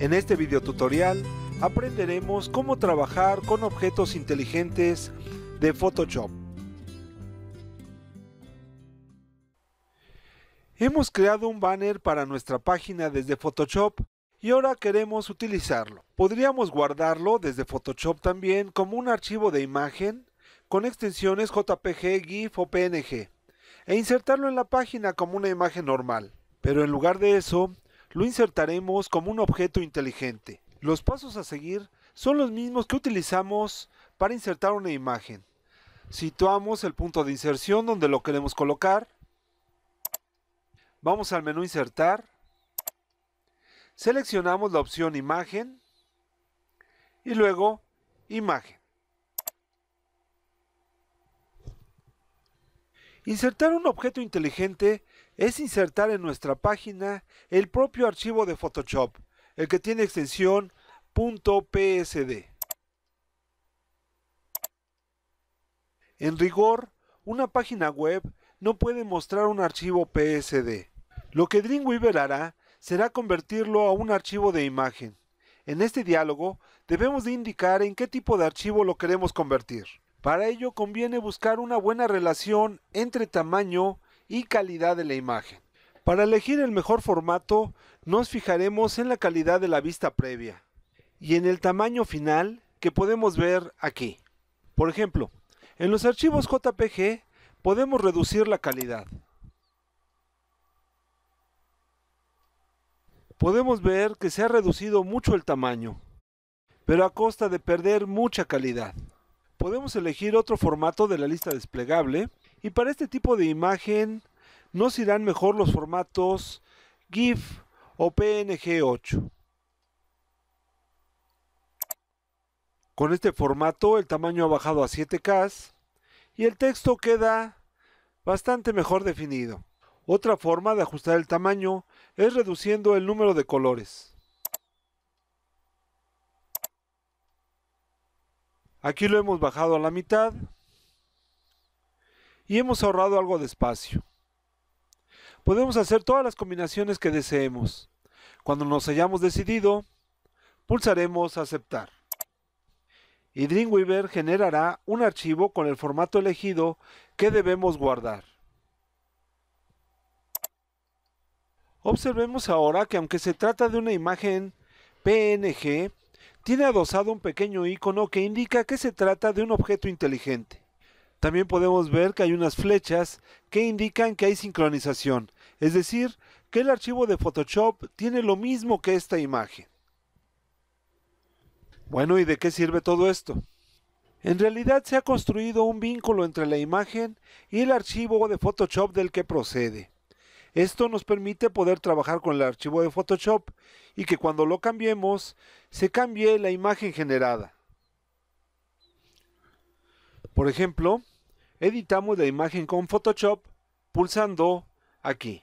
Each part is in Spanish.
En este video tutorial aprenderemos cómo trabajar con objetos inteligentes de Photoshop. Hemos creado un banner para nuestra página desde Photoshop y ahora queremos utilizarlo. Podríamos guardarlo desde Photoshop también como un archivo de imagen con extensiones JPG, GIF o PNG e insertarlo en la página como una imagen normal. Pero en lugar de eso, lo insertaremos como un objeto inteligente. Los pasos a seguir son los mismos que utilizamos para insertar una imagen. Situamos el punto de inserción donde lo queremos colocar. Vamos al menú insertar. Seleccionamos la opción imagen y luego imagen. Insertar un objeto inteligente es insertar en nuestra página el propio archivo de Photoshop, el que tiene extensión .psd. En rigor, una página web no puede mostrar un archivo PSD. Lo que Dreamweaver hará será convertirlo a un archivo de imagen. En este diálogo debemos de indicar en qué tipo de archivo lo queremos convertir. Para ello conviene buscar una buena relación entre tamaño y calidad de la imagen. Para elegir el mejor formato, nos fijaremos en la calidad de la vista previa y en el tamaño final que podemos ver aquí. Por ejemplo, en los archivos JPG podemos reducir la calidad. Podemos ver que se ha reducido mucho el tamaño, pero a costa de perder mucha calidad. Podemos elegir otro formato de la lista desplegable y para este tipo de imagen nos irán mejor los formatos GIF o PNG8. Con este formato el tamaño ha bajado a 7K y el texto queda bastante mejor definido. Otra forma de ajustar el tamaño es reduciendo el número de colores. Aquí lo hemos bajado a la mitad y hemos ahorrado algo de espacio. Podemos hacer todas las combinaciones que deseemos. Cuando nos hayamos decidido, pulsaremos Aceptar. Y Dreamweaver generará un archivo con el formato elegido que debemos guardar. Observemos ahora que aunque se trata de una imagen PNG, tiene adosado un pequeño icono que indica que se trata de un objeto inteligente. También podemos ver que hay unas flechas que indican que hay sincronización, es decir, que el archivo de Photoshop tiene lo mismo que esta imagen. Bueno, ¿y de qué sirve todo esto? En realidad se ha construido un vínculo entre la imagen y el archivo de Photoshop del que procede. Esto nos permite poder trabajar con el archivo de Photoshop y que cuando lo cambiemos, se cambie la imagen generada. Por ejemplo, editamos la imagen con Photoshop pulsando aquí.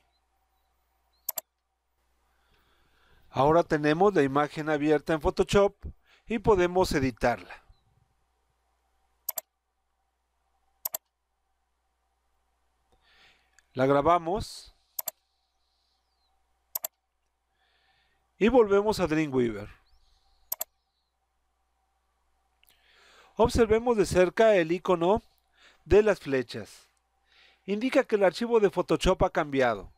Ahora tenemos la imagen abierta en Photoshop y podemos editarla. La grabamos y volvemos a Dreamweaver. Observemos de cerca el icono de las flechas. Indica que el archivo de Photoshop ha cambiado.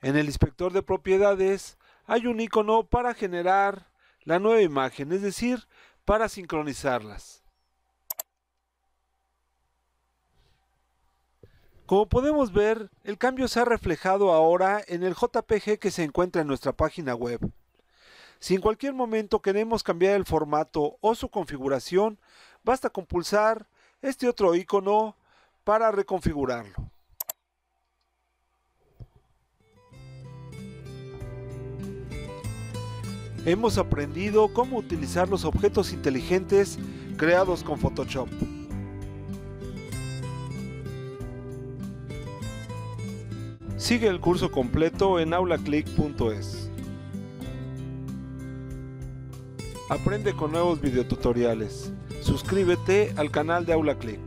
En el inspector de propiedades hay un icono para generar la nueva imagen, es decir, para sincronizarlas. Como podemos ver, el cambio se ha reflejado ahora en el JPG que se encuentra en nuestra página web. Si en cualquier momento queremos cambiar el formato o su configuración, basta con pulsar este otro icono para reconfigurarlo. Hemos aprendido cómo utilizar los objetos inteligentes creados con Photoshop. Sigue el curso completo en aulaclick.es. Aprende con nuevos videotutoriales. Suscríbete al canal de Aula Click.